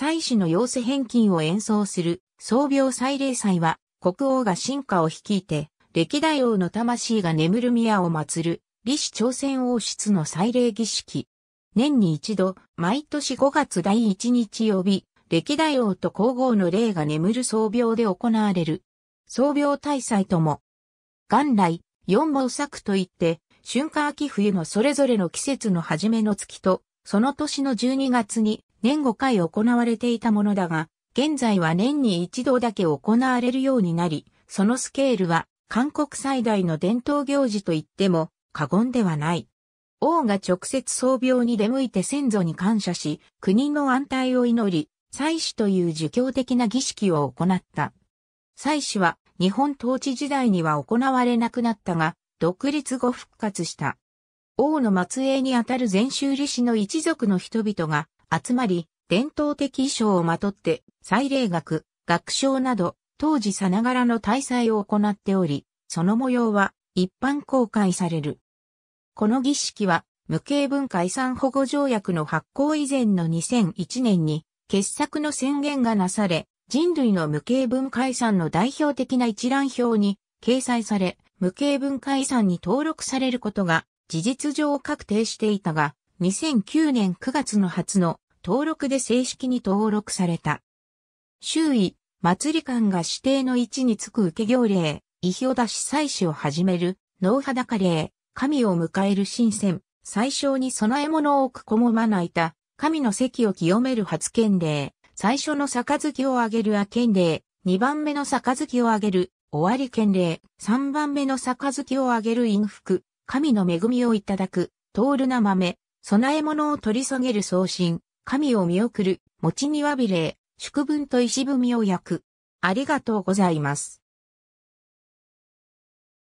祭祀の要請返金を演奏する創病祭礼祭は、国王が進化を率いて、歴代王の魂が眠る宮を祀る、李氏朝鮮王室の祭礼儀式。年に一度、毎年5月第1日曜日、歴代王と皇后の霊が眠る創病で行われる。創病大祭とも。元来、四毛作といって、春夏秋冬のそれぞれの季節の初めの月と、その年の12月に年5回行われていたものだが、現在は年に一度だけ行われるようになり、そのスケールは韓国最大の伝統行事と言っても過言ではない。王が直接葬病に出向いて先祖に感謝し、国の安泰を祈り、祭祀という儒教的な儀式を行った。祭祀は日本統治時代には行われなくなったが、独立後復活した。王の末裔にあたる禅宗理士の一族の人々が集まり、伝統的衣装をまとって、祭礼学、学章など、当時さながらの大祭を行っており、その模様は一般公開される。この儀式は、無形文化遺産保護条約の発行以前の2001年に、傑作の宣言がなされ、人類の無形文化遺産の代表的な一覧表に掲載され、無形文化遺産に登録されることが事実上確定していたが、2009年9月の初の登録で正式に登録された。周囲、祭り館が指定の位置につく受け行礼、意表出し祭祀を始める、脳裸礼、神を迎える神仙、最小に供え物を置く子もまないた、神の席を清める初剣礼、最初の杯をあげる明剣礼、二番目の杯をあげる、終わり剣礼、三番目の杯をあげる陰服、神の恵みをいただく、トールな豆、供え物を取り下げる送信、神を見送る、持ち庭びれ、祝文と石踏みを焼く。ありがとうございます。